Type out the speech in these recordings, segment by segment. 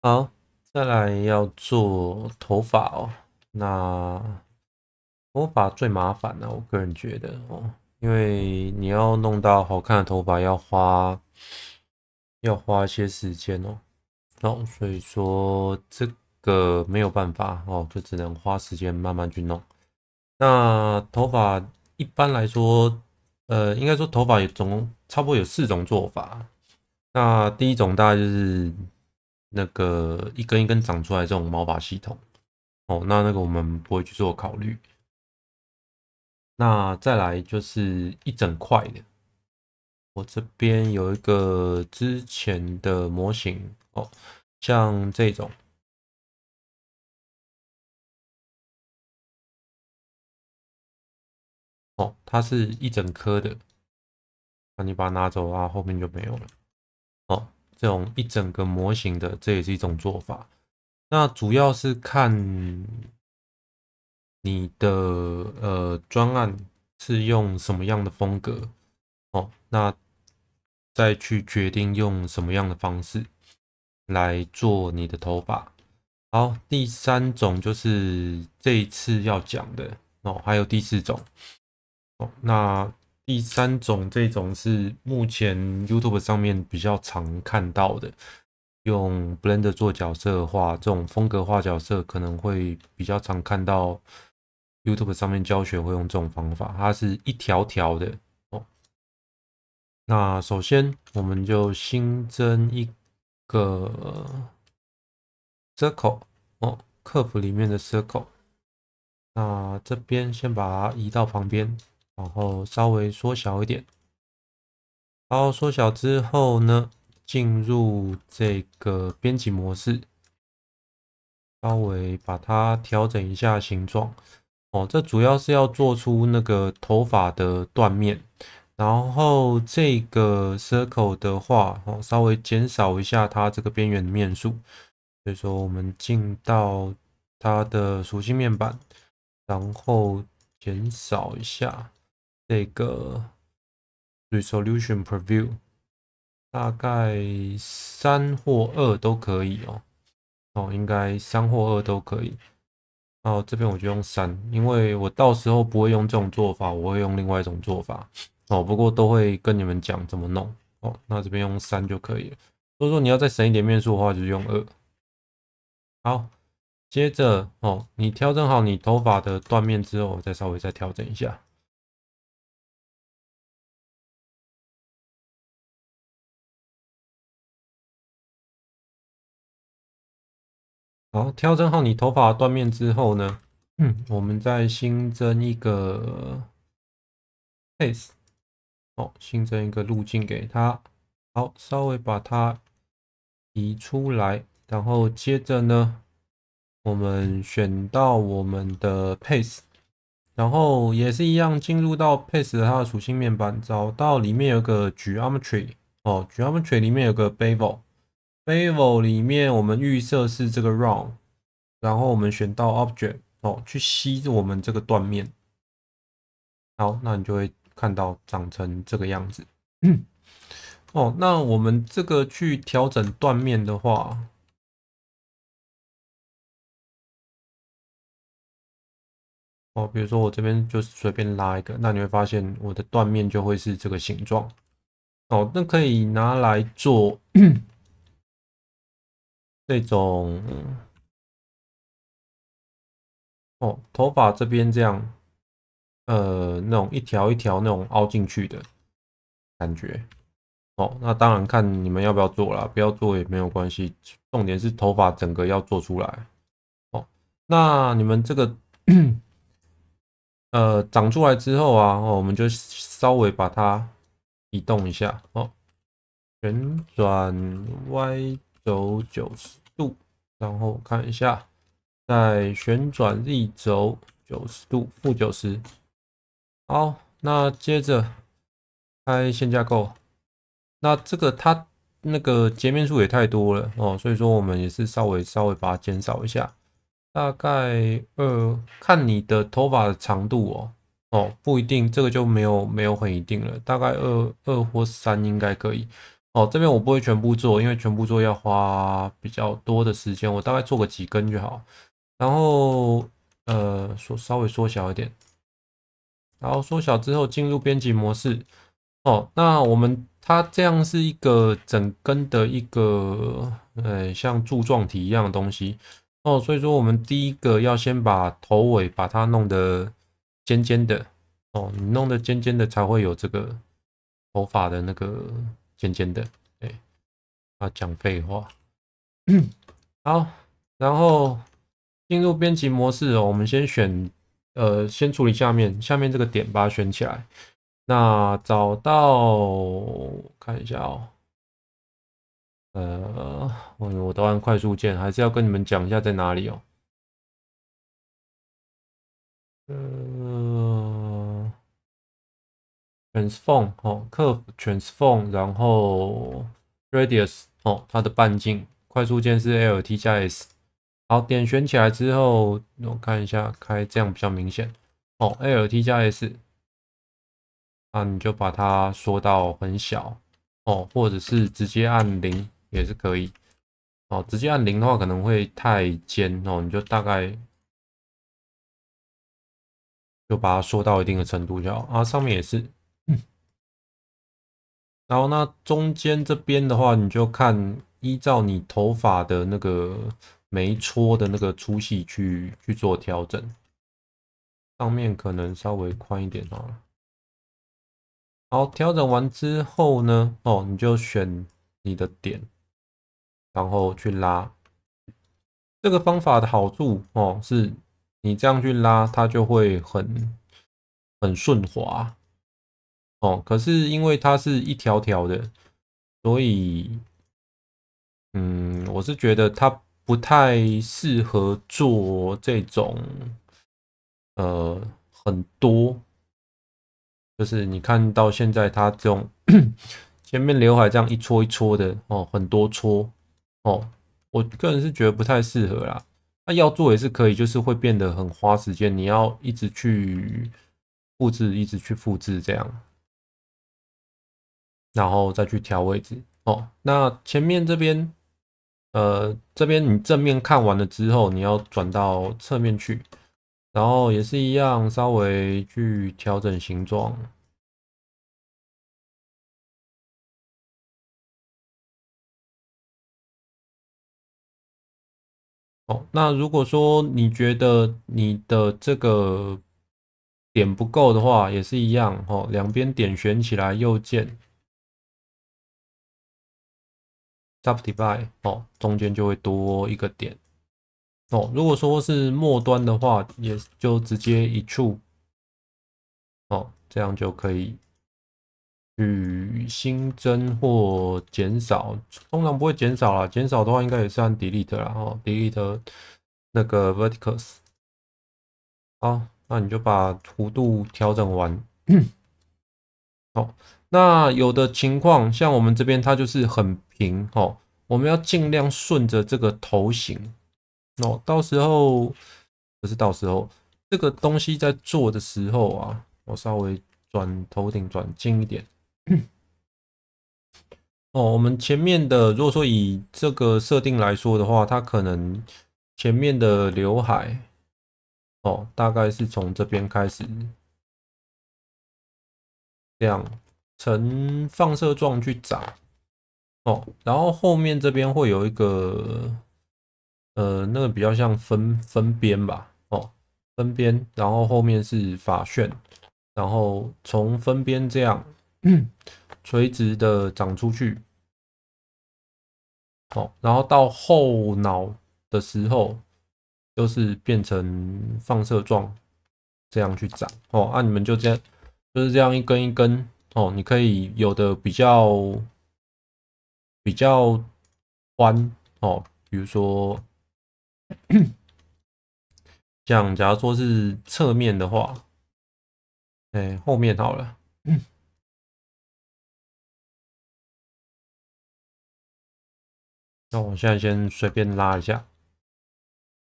好，再来要做头发哦。那头发最麻烦啊，我个人觉得哦，因为你要弄到好看的头发，要花要花一些时间哦。哦，所以说这个没有办法哦，就只能花时间慢慢去弄。那头发一般来说，呃，应该说头发有总共差不多有四种做法。那第一种大概就是。那个一根一根长出来这种毛发系统，哦，那那个我们不会去做考虑。那再来就是一整块的，我这边有一个之前的模型哦，像这种，哦，它是一整颗的，那你把它拿走啊，后面就没有了，哦。这种一整个模型的，这也是一种做法。那主要是看你的呃专案是用什么样的风格哦，那再去决定用什么样的方式来做你的头发。好，第三种就是这一次要讲的哦，还有第四种哦，那。第三种，这种是目前 YouTube 上面比较常看到的。用 Blender 做角色的话，这种风格化角色可能会比较常看到 YouTube 上面教学会用这种方法。它是一条条的哦。那首先，我们就新增一个 Circle 哦，客服里面的 Circle。那这边先把它移到旁边。然后稍微缩小一点，然后缩小之后呢，进入这个编辑模式，稍微把它调整一下形状。哦，这主要是要做出那个头发的断面。然后这个 circle 的话，哦，稍微减少一下它这个边缘的面数。所以说，我们进到它的属性面板，然后减少一下。这个 resolution preview 大概三或二都可以哦，哦，应该三或二都可以。哦，这边我就用三，因为我到时候不会用这种做法，我会用另外一种做法。哦，不过都会跟你们讲怎么弄。哦，那这边用三就可以了。如果说你要再省一点面数的话，就用二。好，接着哦，你调整好你头发的断面之后，再稍微再调整一下。好，调整好你头发断面之后呢，嗯，我们再新增一个 pace，好，新增一个路径给它。好，稍微把它移出来，然后接着呢，我们选到我们的 pace，然后也是一样，进入到 pace 的它的属性面板，找到里面有个 geometry，哦，geometry 里面有个 bevel。f a v o 里面，我们预设是这个 Round，然后我们选到 Object 哦，去吸我们这个断面。好，那你就会看到长成这个样子。哦，那我们这个去调整断面的话，哦，比如说我这边就是随便拉一个，那你会发现我的断面就会是这个形状。哦，那可以拿来做。这种哦，头发这边这样，呃，那种一条一条那种凹进去的感觉。哦，那当然看你们要不要做了，不要做也没有关系。重点是头发整个要做出来。哦，那你们这个呃长出来之后啊，我们就稍微把它移动一下。哦，旋转 Y。走九十度，然后看一下，在旋转立轴九十度负九十。好，那接着开线架构。那这个它那个截面数也太多了哦，所以说我们也是稍微稍微把它减少一下，大概呃看你的头发的长度哦哦，不一定，这个就没有没有很一定了，大概二二或三应该可以。哦，这边我不会全部做，因为全部做要花比较多的时间，我大概做个几根就好。然后，呃，缩稍微缩小一点，然后缩小之后进入编辑模式。哦，那我们它这样是一个整根的一个，呃，像柱状体一样的东西。哦，所以说我们第一个要先把头尾把它弄得尖尖的。哦，你弄得尖尖的才会有这个头发的那个。尖尖的，对，不要讲废话。好，然后进入编辑模式哦。我们先选，呃，先处理下面下面这个点把它选起来。那找到看一下哦，呃，我我都按快速键，还是要跟你们讲一下在哪里哦。transform 哦，curve transform，然后 radius 哦，它的半径，快速键是 lt 加 s，好，点选起来之后，我看一下，开这样比较明显，哦，lt 加 s，啊，你就把它缩到很小，哦，或者是直接按零也是可以，哦，直接按零的话可能会太尖，哦，你就大概就把它缩到一定的程度就好，啊，上面也是。然后那中间这边的话，你就看依照你头发的那个没搓的那个粗细去去做调整，上面可能稍微宽一点哦。好，调整完之后呢，哦，你就选你的点，然后去拉。这个方法的好处哦，是你这样去拉，它就会很很顺滑。哦，可是因为它是一条条的，所以，嗯，我是觉得它不太适合做这种，呃，很多，就是你看到现在它这种前面刘海这样一撮一撮的哦，很多撮哦，我个人是觉得不太适合啦。那要做也是可以，就是会变得很花时间，你要一直去复制，一直去复制这样。然后再去调位置哦。那前面这边，呃，这边你正面看完了之后，你要转到侧面去，然后也是一样，稍微去调整形状。哦，那如果说你觉得你的这个点不够的话，也是一样哦，两边点选起来，右键。Subdivide 哦，中间就会多一个点哦。如果说是末端的话，也就直接一处哦，这样就可以去新增或减少。通常不会减少啦，减少的话应该也是按 Delete 然后 Delete 那个 v e r t i c a l s 好，那你就把弧度调整完。好。那有的情况，像我们这边它就是很平哦，我们要尽量顺着这个头型。哦，到时候不是到时候这个东西在做的时候啊，我稍微转头顶转近一点。哦，我们前面的如果说以这个设定来说的话，它可能前面的刘海哦，大概是从这边开始这样。呈放射状去长哦，然后后面这边会有一个呃，那个比较像分分边吧哦，分边，然后后面是发旋，然后从分边这样 垂直的长出去，哦，然后到后脑的时候就是变成放射状这样去长哦，啊，你们就这样就是这样一根一根。哦，你可以有的比较比较宽哦，比如说，像假如说是侧面的话，哎，后面好了，那我现在先随便拉一下，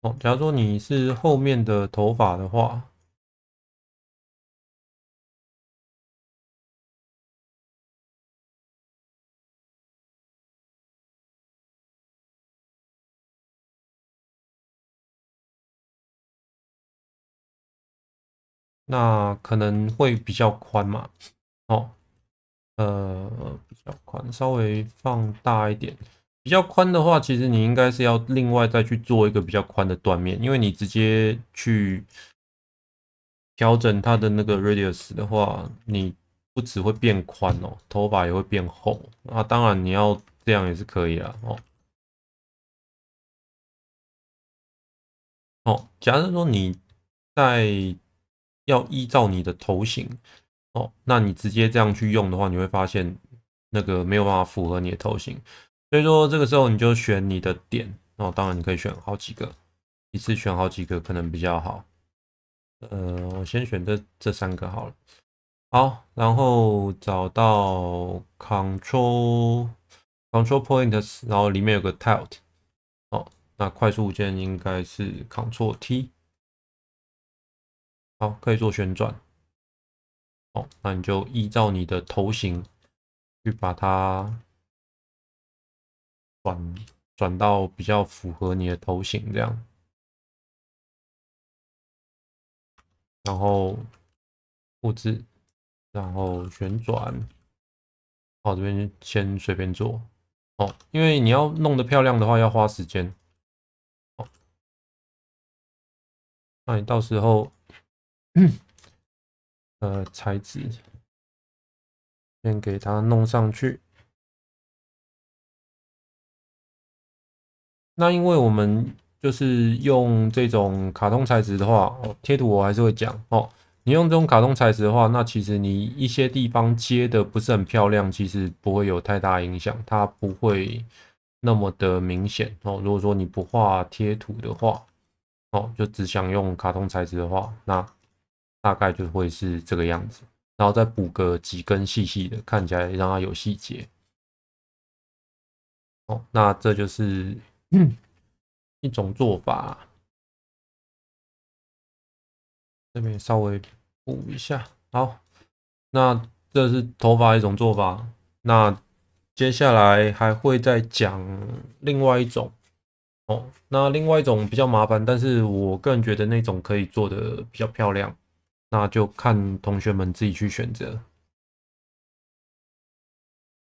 哦，假如说你是后面的头发的话。那可能会比较宽嘛？哦，呃，比较宽，稍微放大一点。比较宽的话，其实你应该是要另外再去做一个比较宽的断面，因为你直接去调整它的那个 radius 的话，你不只会变宽哦，头发也会变厚。那当然你要这样也是可以啦，哦。哦，假设说你在要依照你的头型哦，那你直接这样去用的话，你会发现那个没有办法符合你的头型，所以说这个时候你就选你的点，然后当然你可以选好几个，一次选好几个可能比较好。呃，我先选这这三个好了。好，然后找到 Control Control Points，然后里面有个 Tilt。哦，那快速键应该是 Ctrl T。好，可以做旋转。好，那你就依照你的头型去把它转转到比较符合你的头型这样。然后复制，然后旋转。好，这边先随便做。哦，因为你要弄得漂亮的话要花时间。哦，那你到时候。嗯，呃，材质先给它弄上去。那因为我们就是用这种卡通材质的话，贴图我还是会讲哦。你用这种卡通材质的话，那其实你一些地方接的不是很漂亮，其实不会有太大影响，它不会那么的明显哦。如果说你不画贴图的话，哦，就只想用卡通材质的话，那大概就会是这个样子，然后再补个几根细细的，看起来让它有细节。哦，那这就是 一种做法。这边稍微补一下。好，那这是头发一种做法。那接下来还会再讲另外一种。哦，那另外一种比较麻烦，但是我个人觉得那种可以做的比较漂亮。那就看同学们自己去选择。